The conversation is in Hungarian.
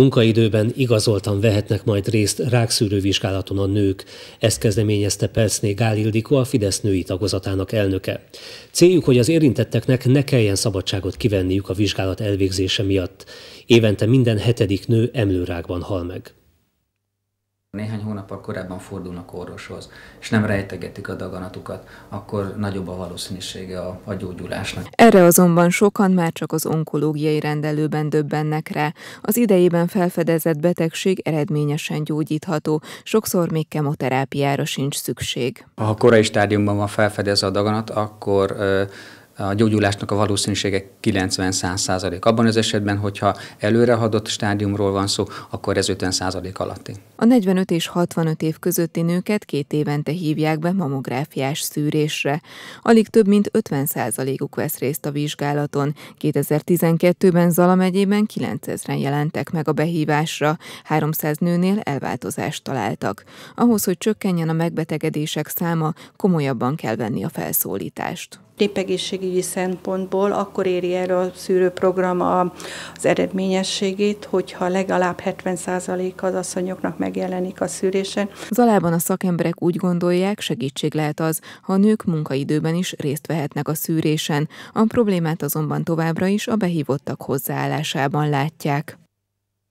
Munkaidőben igazoltan vehetnek majd részt rákszűrő vizsgálaton a nők. Ezt kezdeményezte Pelszné Gál Ildikó, a Fidesz női tagozatának elnöke. Céljuk, hogy az érintetteknek ne kelljen szabadságot kivenniük a vizsgálat elvégzése miatt. Évente minden hetedik nő emlőrákban hal meg néhány hónappal korábban fordulnak orvoshoz, és nem rejtegetik a daganatukat, akkor nagyobb a valószínűsége a, a gyógyulásnak. Erre azonban sokan már csak az onkológiai rendelőben döbbennek rá. Az idejében felfedezett betegség eredményesen gyógyítható, sokszor még kemoterápiára sincs szükség. Ha korai stádiumban van felfedezett a daganat, akkor ö, a gyógyulásnak a valószínűsége 90-100 Abban az esetben, hogyha előrehadott stádiumról van szó, akkor ez 50 alatti. A 45 és 65 év közötti nőket két évente hívják be mamográfiás szűrésre. Alig több mint 50 uk vesz részt a vizsgálaton. 2012-ben Zala megyében 9000-en jelentek meg a behívásra, 300 nőnél elváltozást találtak. Ahhoz, hogy csökkenjen a megbetegedések száma, komolyabban kell venni a felszólítást népegészségügyi szempontból akkor éri el a szűrőprogram az eredményességét, hogyha legalább 70% az asszonyoknak megjelenik a szűrésen. Zalában a szakemberek úgy gondolják, segítség lehet az, ha a nők munkaidőben is részt vehetnek a szűrésen. A problémát azonban továbbra is a behívottak hozzáállásában látják.